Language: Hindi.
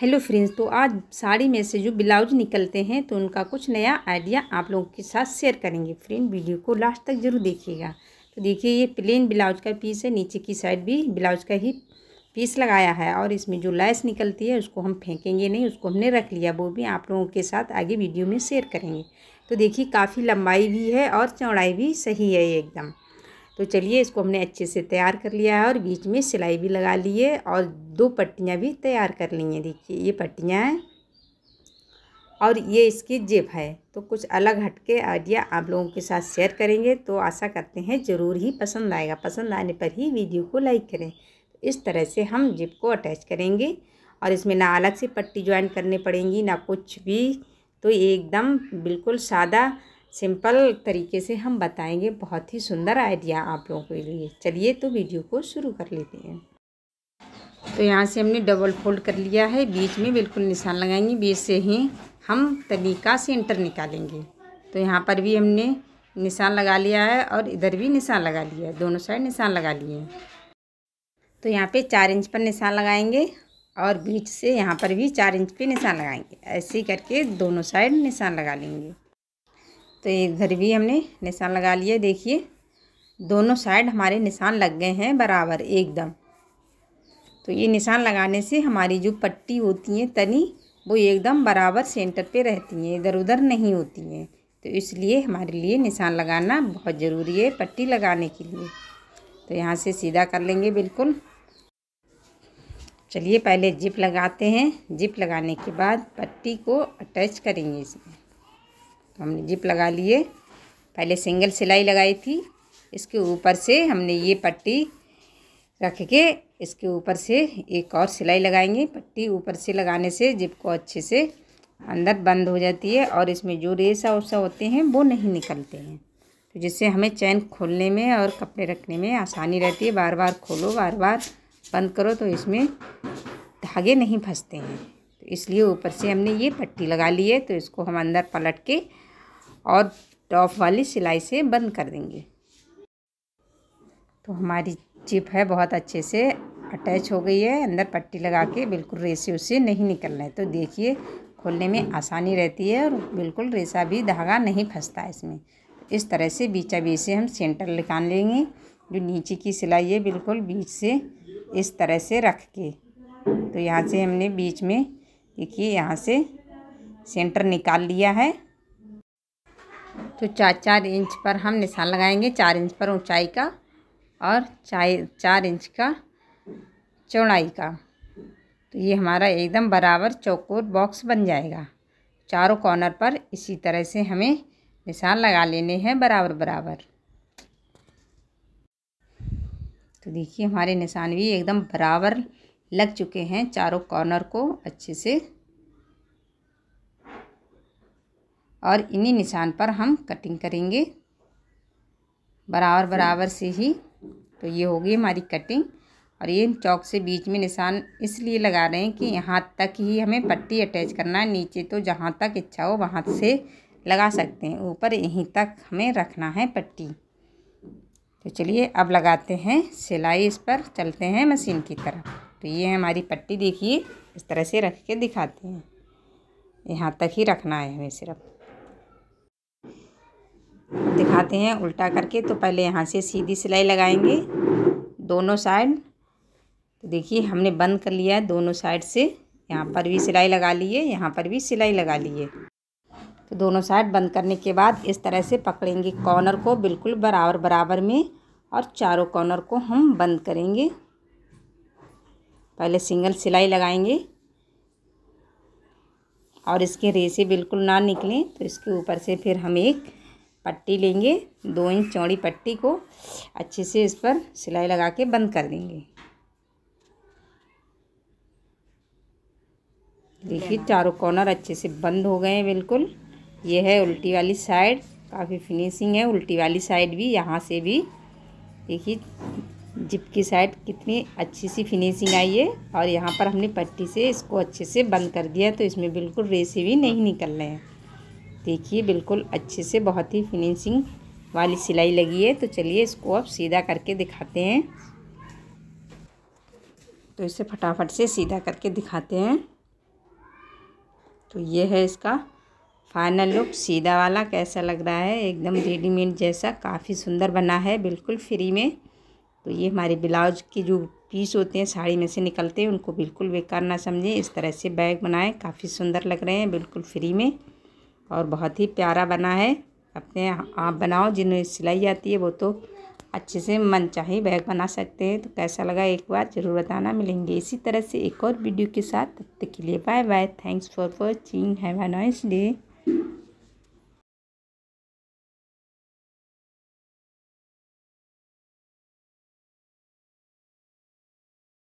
हेलो फ्रेंड्स तो आज साड़ी में से जो ब्लाउज निकलते हैं तो उनका कुछ नया आइडिया आप लोगों के साथ शेयर करेंगे फ्रेंड वीडियो को लास्ट तक जरूर देखिएगा तो देखिए ये प्लेन ब्लाउज का पीस है नीचे की साइड भी ब्लाउज का ही पीस लगाया है और इसमें जो लैस निकलती है उसको हम फेंकेंगे नहीं उसको हमने रख लिया वो भी आप लोगों के साथ आगे वीडियो में शेयर करेंगे तो देखिए काफ़ी लंबाई भी है और चौड़ाई भी सही है एकदम तो चलिए इसको हमने अच्छे से तैयार कर लिया है और बीच में सिलाई भी लगा ली है और दो पट्टियाँ भी तैयार कर ली हैं देखिए ये पट्टियाँ हैं और ये इसकी जेब है तो कुछ अलग हटके आइडिया आप लोगों के साथ शेयर करेंगे तो आशा करते हैं ज़रूर ही पसंद आएगा पसंद आने पर ही वीडियो को लाइक करें इस तरह से हम जिप को अटैच करेंगे और इसमें ना अलग से पट्टी ज्वाइन करने पड़ेंगी ना कुछ भी तो एकदम बिल्कुल सादा सिंपल तरीके से हम बताएंगे बहुत ही सुंदर आइडिया आप लोगों के लिए चलिए तो वीडियो को शुरू कर लेते हैं तो यहाँ से हमने डबल फोल्ड कर लिया है बीच में बिल्कुल निशान लगाएंगे बीच से ही हम तरीका से इंटर निकालेंगे तो यहाँ पर भी हमने निशान लगा लिया है और इधर भी निशान लगा लिया है दोनों साइड निशान लगा लिए हैं तो यहाँ पे चार इंच पर निशान लगाएंगे और बीच से यहाँ पर भी चार इंच पे निशान लगाएंगे ऐसे करके दोनों साइड निशान लगा लेंगे तो इधर भी हमने निशान लगा लिए देखिए दोनों साइड हमारे निशान लग गए हैं बराबर एकदम तो ये निशान लगाने से हमारी जो पट्टी होती है तनी वो एकदम बराबर सेंटर पे रहती हैं इधर उधर नहीं होती हैं तो इसलिए हमारे लिए निशान लगाना बहुत ज़रूरी है पट्टी लगाने के लिए तो यहाँ से सीधा कर लेंगे बिल्कुल चलिए पहले जिप लगाते हैं जिप लगाने के बाद पट्टी को अटैच करेंगे इसमें हमने जिप लगा लिए पहले सिंगल सिलाई लगाई थी इसके ऊपर से हमने ये पट्टी रख के इसके ऊपर से एक और सिलाई लगाएंगे पट्टी ऊपर से लगाने से जिप को अच्छे से अंदर बंद हो जाती है और इसमें जो रेसा वसा होते हैं वो नहीं निकलते हैं तो जिससे हमें चैन खोलने में और कपड़े रखने में आसानी रहती है बार बार खोलो बार बार बंद करो तो इसमें धागे नहीं फंसते हैं तो इसलिए ऊपर से हमने ये पट्टी लगा ली है तो इसको हम अंदर पलट के और टॉप वाली सिलाई से बंद कर देंगे तो हमारी चिप है बहुत अच्छे से अटैच हो गई है अंदर पट्टी लगा के बिल्कुल रेसे उसे नहीं निकलना है तो देखिए खोलने में आसानी रहती है और बिल्कुल रेसा भी धागा नहीं फंसता है इसमें इस तरह से बीचा बीच से हम सेंटर निकाल लेंगे जो नीचे की सिलाई है बिल्कुल बीच से इस तरह से रख के तो यहाँ से हमने बीच में देखिए यहाँ से सेंटर निकाल लिया है तो चार चार इंच पर हम निशान लगाएंगे चार इंच पर ऊंचाई का और चार चार इंच का चौड़ाई का तो ये हमारा एकदम बराबर चौकोर बॉक्स बन जाएगा चारों कॉर्नर पर इसी तरह से हमें निशान लगा लेने हैं बराबर बराबर तो देखिए हमारे निशान भी एकदम बराबर लग चुके हैं चारों कॉर्नर को अच्छे से और इन्हीं निशान पर हम कटिंग करेंगे बराबर बराबर से ही तो ये होगी हमारी कटिंग और ये चौक से बीच में निशान इसलिए लगा रहे हैं कि यहाँ तक ही हमें पट्टी अटैच करना है नीचे तो जहाँ तक इच्छा हो वहाँ से लगा सकते हैं ऊपर यहीं तक हमें रखना है पट्टी तो चलिए अब लगाते हैं सिलाई इस पर चलते हैं मशीन की तरफ तो ये है हमारी पट्टी देखिए इस तरह से रख के दिखाते हैं यहाँ तक ही रखना है हमें सिर्फ दिखाते हैं उल्टा करके तो पहले यहाँ से सीधी सिलाई लगाएंगे दोनों साइड तो देखिए हमने बंद कर लिया है दोनों साइड से यहाँ पर भी सिलाई लगा लिए यहाँ पर भी सिलाई लगा लिए तो दोनों साइड बंद करने के बाद इस तरह से पकड़ेंगे कॉर्नर को बिल्कुल बराबर बराबर में और चारों कॉर्नर को हम बंद करेंगे पहले सिंगल सिलाई लगाएंगे और इसके रेसे बिल्कुल ना निकलें तो इसके ऊपर से फिर हम एक पट्टी लेंगे दो इंच चौड़ी पट्टी को अच्छे से इस पर सिलाई लगा के बंद कर देंगे देखिए चारों कॉर्नर अच्छे से बंद हो गए हैं बिल्कुल ये है उल्टी वाली साइड काफ़ी फिनिशिंग है उल्टी वाली साइड भी यहाँ से भी देखिए जिप की साइड कितनी अच्छी सी फिनिशिंग आई है और यहाँ पर हमने पट्टी से इसको अच्छे से बंद कर दिया तो इसमें बिल्कुल रेसे भी नहीं निकल रहे हैं देखिए बिल्कुल अच्छे से बहुत ही फिनिशिंग वाली सिलाई लगी है तो चलिए इसको अब सीधा करके दिखाते हैं तो इसे फटाफट से सीधा करके दिखाते हैं तो ये है इसका फाइनल लुक सीधा वाला कैसा लग रहा है एकदम रेडीमेड जैसा काफ़ी सुंदर बना है बिल्कुल फ्री में तो ये हमारे ब्लाउज के जो पीस होते हैं साड़ी में से निकलते हैं उनको बिल्कुल बेकार ना समझें इस तरह से बैग बनाएं काफ़ी सुंदर लग रहे हैं बिल्कुल फ्री में और बहुत ही प्यारा बना है अपने आप बनाओ जिन्हें सिलाई आती है वो तो अच्छे से मन चाहे बैग बना सकते हैं तो कैसा लगा एक बार ज़रूर बताना मिलेंगे इसी तरह से एक और वीडियो के साथ तब तक के लिए bye bye thanks for watching have a nice day